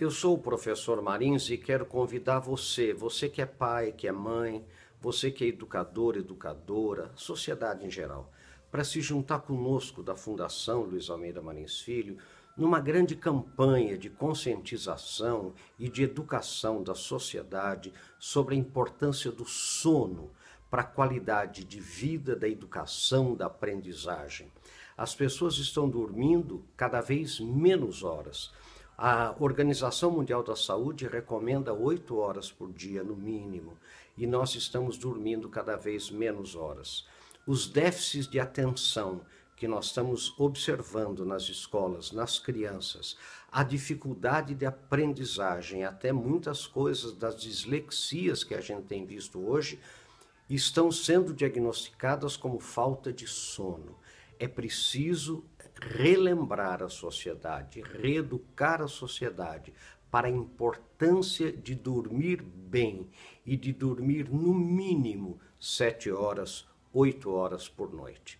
Eu sou o professor Marins e quero convidar você, você que é pai, que é mãe, você que é educador, educadora, sociedade em geral, para se juntar conosco da Fundação Luiz Almeida Marins Filho numa grande campanha de conscientização e de educação da sociedade sobre a importância do sono para a qualidade de vida, da educação, da aprendizagem. As pessoas estão dormindo cada vez menos horas. A Organização Mundial da Saúde recomenda oito horas por dia, no mínimo, e nós estamos dormindo cada vez menos horas. Os déficits de atenção que nós estamos observando nas escolas, nas crianças, a dificuldade de aprendizagem, até muitas coisas das dislexias que a gente tem visto hoje, estão sendo diagnosticadas como falta de sono. É preciso relembrar a sociedade, reeducar a sociedade para a importância de dormir bem e de dormir no mínimo sete horas, oito horas por noite.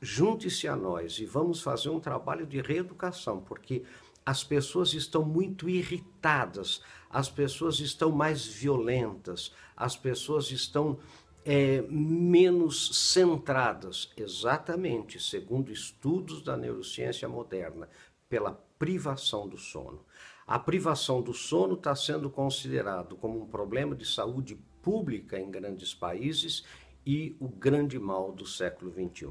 Junte-se a nós e vamos fazer um trabalho de reeducação, porque as pessoas estão muito irritadas, as pessoas estão mais violentas, as pessoas estão é, menos centradas, exatamente, segundo estudos da neurociência moderna, pela privação do sono. A privação do sono está sendo considerado como um problema de saúde pública em grandes países e o grande mal do século XXI.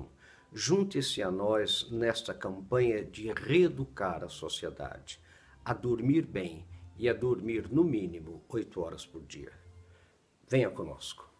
Junte-se a nós nesta campanha de reeducar a sociedade a dormir bem e a dormir no mínimo oito horas por dia. Venha conosco.